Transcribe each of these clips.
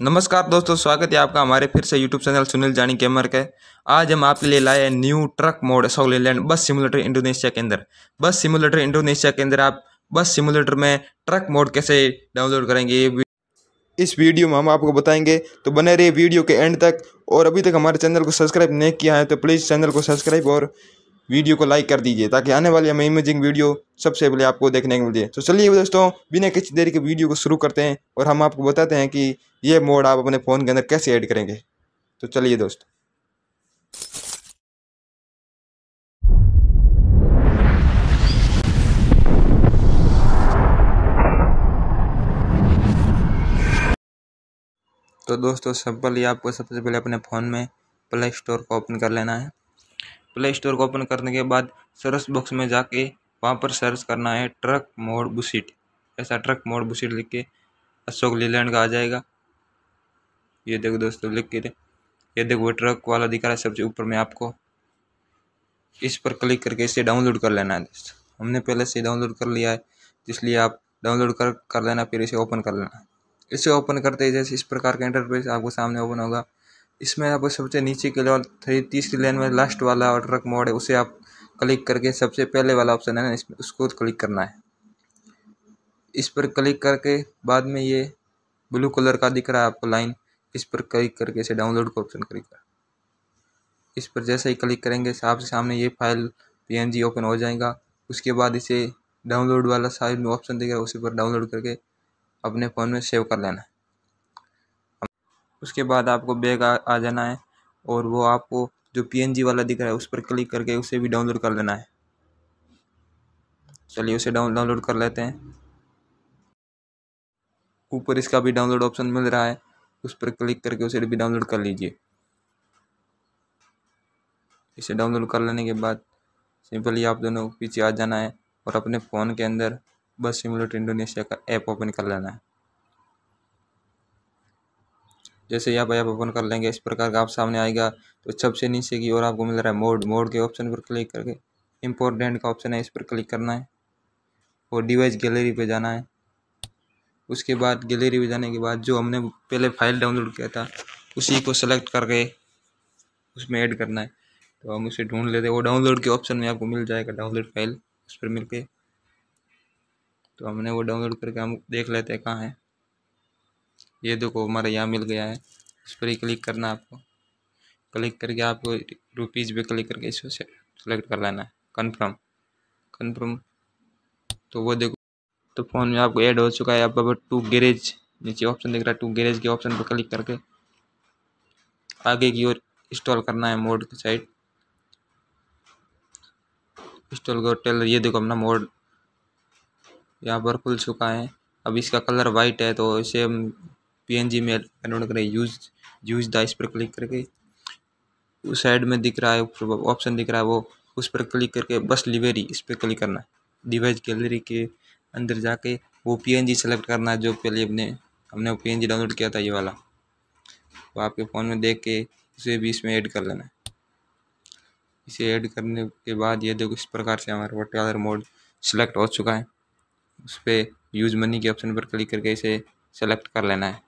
नमस्कार दोस्तों स्वागत है आपका हमारे फिर से यूट्यूब चैनल सुनील जानी गेमर के आज हम आपके लिए लाए हैं न्यू ट्रक मोड सॉली लैंड बस सिमुलेटर इंडोनेशिया के अंदर बस सिमुलेटर इंडोनेशिया के अंदर आप बस सिमुलेटर में ट्रक मोड कैसे डाउनलोड करेंगे ये इस वीडियो में हम आपको बताएंगे तो बने रहिए वीडियो के एंड तक और अभी तक हमारे चैनल को सब्सक्राइब नहीं किया है तो प्लीज़ चैनल को सब्सक्राइब और वीडियो को लाइक कर दीजिए ताकि आने वाली हमें इमेजिंग वीडियो सबसे पहले आपको देखने को मिले तो चलिए दोस्तों बिना किसी देरी के वीडियो को शुरू करते हैं और हम आपको बताते हैं कि ये मोड आप अपने फ़ोन के अंदर कैसे ऐड करेंगे तो चलिए दोस्तों तो दोस्तों सिंपल ही आपको सबसे पहले अपने फ़ोन में प्ले स्टोर को ओपन कर लेना है प्ले स्टोर को ओपन करने के बाद सर्च बॉक्स में जाके वहाँ पर सर्च करना है ट्रक मोड़ बुसीट ऐसा ट्रक मोड़ बुसीट लिख के अशोक लीलैंड का आ जाएगा ये देखो दोस्तों लिख के दे ये देखो ट्रक वाला दिखा रहा है सबसे ऊपर में आपको इस पर क्लिक करके इसे डाउनलोड कर लेना है दोस्तों हमने पहले से डाउनलोड कर लिया है इसलिए आप डाउनलोड कर कर लेना फिर इसे ओपन कर लेना इसे ओपन करते ही जैसे इस प्रकार का इंटरफेस आपको सामने ओपन होगा इसमें आपको सबसे नीचे के लेवल थ्री तीसरी लाइन में लास्ट वाला ट्रक मोड है उसे आप क्लिक करके सबसे पहले वाला ऑप्शन है ना इसमें उसको क्लिक करना है इस पर क्लिक करके बाद में ये ब्लू कलर का दिख रहा है आपको लाइन इस पर क्लिक करके इसे डाउनलोड का ऑप्शन क्लिक कर इस पर जैसे ही क्लिक करेंगे आपके सामने ये फाइल पी ओपन हो जाएगा उसके बाद इसे डाउनलोड वाला साइड में ऑप्शन दिख रहा है उसी पर डाउनलोड करके अपने फ़ोन में सेव कर लेना उसके बाद आपको बैग आ, आ जाना है और वो आपको जो पीएनजी वाला दिख रहा है उस पर क्लिक करके उसे भी डाउनलोड कर लेना है चलिए उसे डाउन डाउनलोड कर लेते हैं ऊपर इसका भी डाउनलोड ऑप्शन मिल रहा है उस पर क्लिक करके उसे भी डाउनलोड कर लीजिए इसे डाउनलोड कर लेने के बाद सिंपली आप दोनों पीछे आ जाना है और अपने फ़ोन के अंदर बस सिमुलेटर इंडोनेशिया का ऐप ओपन कर लेना है जैसे यहाँ पर आप ओपन कर लेंगे इस प्रकार का आप सामने आएगा तो सबसे नीचे की ओर आपको मिल रहा है मोड मोड के ऑप्शन पर क्लिक करके इम्पोर्टेंट का ऑप्शन है इस पर क्लिक करना है और डिवाइस गैलरी पे जाना है उसके बाद गैलरी पे जाने के बाद जो हमने पहले फाइल डाउनलोड किया था उसी को सेलेक्ट करके उसमें ऐड करना है तो हम उसे ढूंढ लेते हैं वो डाउनलोड के ऑप्शन में आपको मिल जाएगा डाउनलोड फाइल उस पर मिल के तो हमने वो डाउनलोड करके हम देख लेते हैं कहाँ है ये देखो हमारा यहाँ मिल गया है उस पर ही क्लिक करना है आपको क्लिक करके आपको रुपीज़ पे क्लिक करके इसको सेलेक्ट कर लेना है कन्फर्म कन्फर्म तो वो देखो तो फ़ोन में आपको ऐड हो चुका है आप टू गैरेज नीचे ऑप्शन दिख रहा है टू गैरेज के ऑप्शन पर क्लिक करके आगे की ओर इंस्टॉल करना है मोड की साइड इंस्टॉल करो टेलर ये देखो अपना मोड यहाँ पर खुल चुका है अब इसका कलर वाइट है तो इसे हम पीएनजी में डाउनलोड करें यूज यूज द इस पर क्लिक करके उस साइड में दिख रहा है ऑप्शन दिख रहा है वो उस पर क्लिक करके बस लिवेरी इस पर क्लिक करना है डिवाइस गैलरी के अंदर जाके वो पीएनजी सेलेक्ट करना है जो पहले अपने हमने पीएनजी डाउनलोड किया था ये वाला वो आपके फ़ोन में देख के उसे भी इसमें ऐड कर लेना है इसे ऐड करने के बाद ये देखो इस प्रकार से हमारा वाटर कलर मोड सेलेक्ट हो चुका है उस पर यूज़ मनी के ऑप्शन पर क्लिक करके इसे सेलेक्ट कर लेना है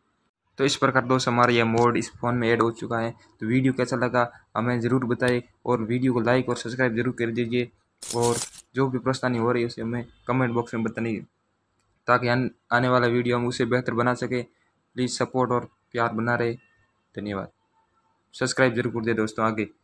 तो इस प्रकार दोस्त हमारा यह मोड इस फ़ोन में ऐड हो चुका है तो वीडियो कैसा लगा हमें ज़रूर बताए और वीडियो को लाइक और सब्सक्राइब जरूर कर दीजिए और जो भी परेशानी हो रही है उसे हमें कमेंट बॉक्स में बताइए ताकि आने वाला वीडियो हम उसे बेहतर बना सके प्लीज़ सपोर्ट और प्यार बना रहे धन्यवाद सब्सक्राइब जरूर कर दे दोस्तों आगे